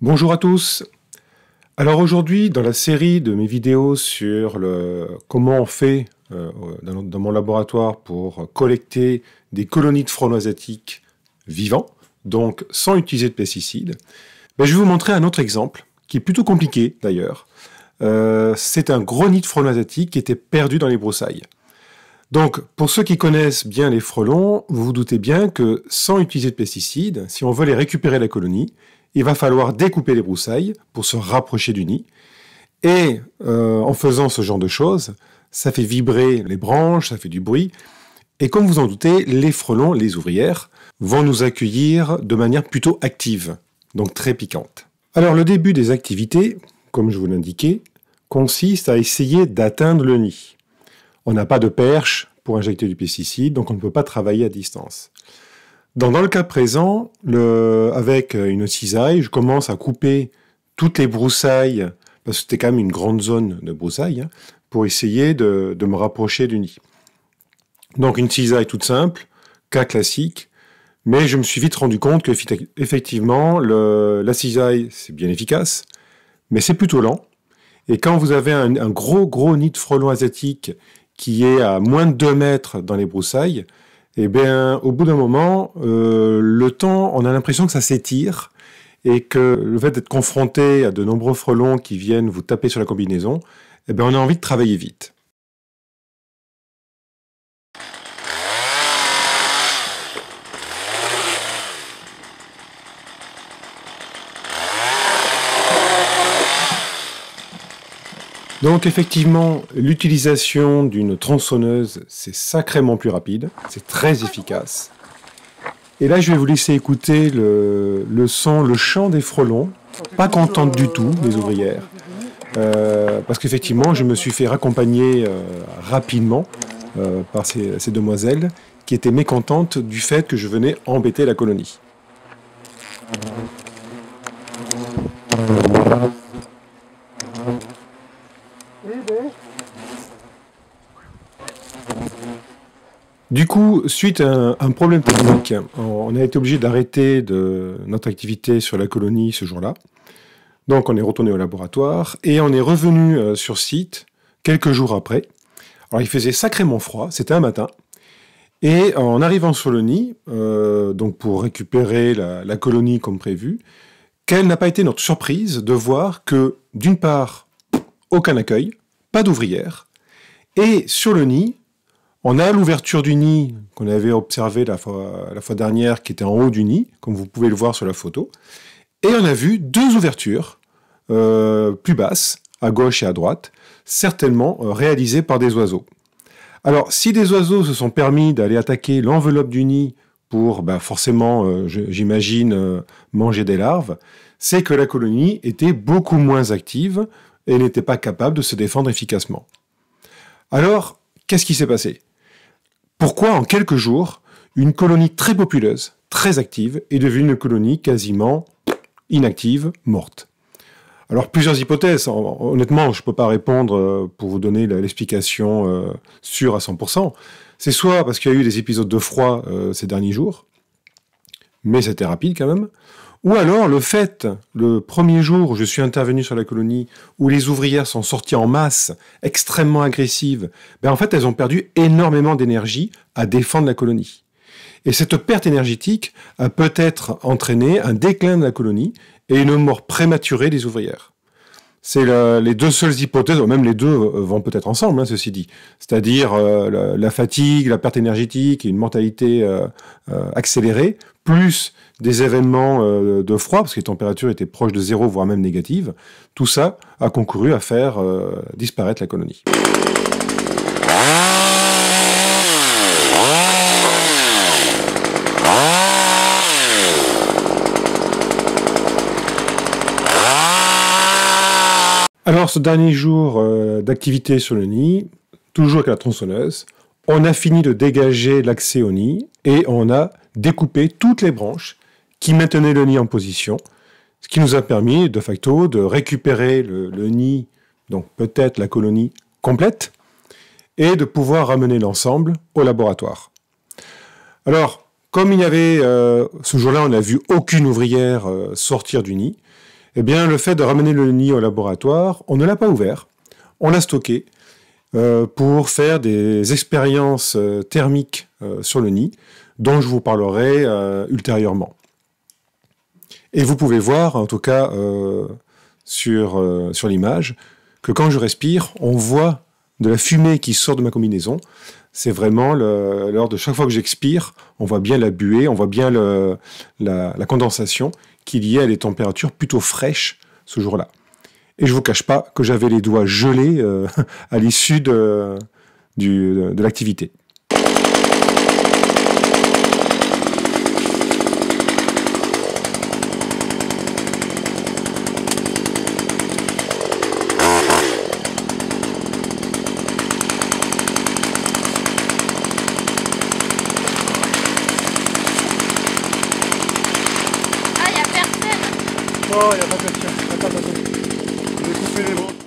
Bonjour à tous. Alors aujourd'hui, dans la série de mes vidéos sur le, comment on fait euh, dans, mon laboratoire pour collecter des colonies de frelons asiatiques vivants, donc sans utiliser de pesticides, ben, je vais vous montrer un autre exemple qui est plutôt compliqué d'ailleurs. Euh, c'est un gros nid de frelons asiatiques qui était perdu dans les broussailles. Donc, pour ceux qui connaissent bien les frelons, vous vous doutez bien que sans utiliser de pesticides, si on veut les récupérer la colonie, il va falloir découper les broussailles pour se rapprocher du nid. Et euh, en faisant ce genre de choses, ça fait vibrer les branches, ça fait du bruit. Et comme vous en doutez, les frelons, les ouvrières, vont nous accueillir de manière plutôt active, donc très piquante. Alors le début des activités, comme je vous l'indiquais, consiste à essayer d'atteindre le nid. On n'a pas de perche pour injecter du pesticide, donc on ne peut pas travailler à distance dans le cas présent, avec euh, une cisaille, je commence à couper toutes les broussailles, parce que c'était quand même une grande zone de broussailles, hein, pour essayer de, me rapprocher du nid. Donc une cisaille toute simple, cas classique, mais je me suis vite rendu compte que effectivement la cisaille c'est bien efficace, mais c'est plutôt lent. Et quand vous avez un, un, gros gros nid de frelons asiatique qui est à moins de 2 mètres dans les broussailles, eh bien, au bout d'un moment, euh, le temps, on a l'impression que ça s'étire et que le fait d'être confronté à de nombreux frelons qui viennent vous taper sur la combinaison, eh bien, on a envie de travailler vite. Donc effectivement, l'utilisation d'une tronçonneuse, c'est sacrément plus rapide, c'est très efficace. Et là, je vais vous laisser écouter le, le son, le chant des frelons, pas contentes du tout, les ouvrières, euh, parce qu'effectivement, je me suis fait raccompagner euh, rapidement euh, par ces, ces demoiselles qui étaient mécontentes du fait que je venais embêter la colonie. Du coup, suite à un, problème technique, on a été obligé d'arrêter notre activité sur la colonie ce jour-là. Donc on est retourné au laboratoire et on est revenu euh, sur site quelques jours après. Alors il faisait sacrément froid, c'était un matin. Et en arrivant sur le nid, euh, donc pour récupérer la, la colonie comme prévu, quelle n'a pas été notre surprise de voir que, d'une part, aucun accueil, pas d'ouvrières. et sur le nid, on a l'ouverture du nid qu'on avait observée la fois, dernière, qui était en haut du nid, comme vous pouvez le voir sur la photo. Et on a vu deux ouvertures euh, plus basses, à gauche et à droite, certainement euh, réalisées par des oiseaux. Alors, si des oiseaux se sont permis d'aller attaquer l'enveloppe du nid pour bah, forcément, euh, j'imagine, manger des larves, c'est que la colonie était beaucoup moins active et n'était pas capable de se défendre efficacement. Alors, qu'est-ce qui s'est passé pourquoi en quelques jours, une colonie très populeuse, très active, est devenue une colonie quasiment inactive, morte alors plusieurs hypothèses. Honnêtement, je ne peux pas répondre euh, pour vous donner l'explication euh, sûre à 100%. C'est soit parce qu'il y a eu des épisodes de froid euh, ces derniers jours, mais c'était rapide quand même, ou alors le fait, le premier jour où je suis intervenu sur la colonie, où les ouvrières sont sorties en masse, extrêmement agressives, ben en fait elles ont perdu énormément d'énergie à défendre la colonie. Et cette perte énergétique a peut-être entraîné un déclin de la colonie et une mort prématurée des ouvrières c'est les deux seules hypothèses, ou même les deux euh, vont peut-être ensemble, hein, ceci dit. C'est-à-dire euh, la, fatigue, la perte énergétique et une mentalité euh, accélérée, plus des événements de froid, parce que les températures étaient proches de zéro, voire même négatives. Tout ça a concouru à faire disparaître la colonie. Alors, ce dernier jour euh, d'activité sur le nid, toujours avec la tronçonneuse, on a fini de dégager l'accès au nid et on a découpé toutes les branches qui maintenaient le nid en position, ce qui nous a permis de facto de récupérer le, nid, donc peut-être la colonie complète, et de pouvoir ramener l'ensemble au laboratoire. Alors, comme il n'y avait, euh, ce jour-là, on n'a vu aucune ouvrière euh, sortir du nid, eh bien, le fait de ramener le nid au laboratoire, on ne l'a pas ouvert, on l'a stocké euh, pour faire des expériences euh, thermiques euh, sur le nid, dont je vous parlerai ultérieurement. Et vous pouvez voir, en tout cas sur, sur l'image, que quand je respire, on voit de la fumée qui sort de ma combinaison. C'est vraiment lors de chaque fois que j'expire, on voit bien la buée, on voit bien la condensation qu'il y ait des températures plutôt fraîches ce jour-là. Et je ne vous cache pas que j'avais les doigts gelés euh, à l'issue de l'activité. non, il n'y a pas de chien, il n'y a couper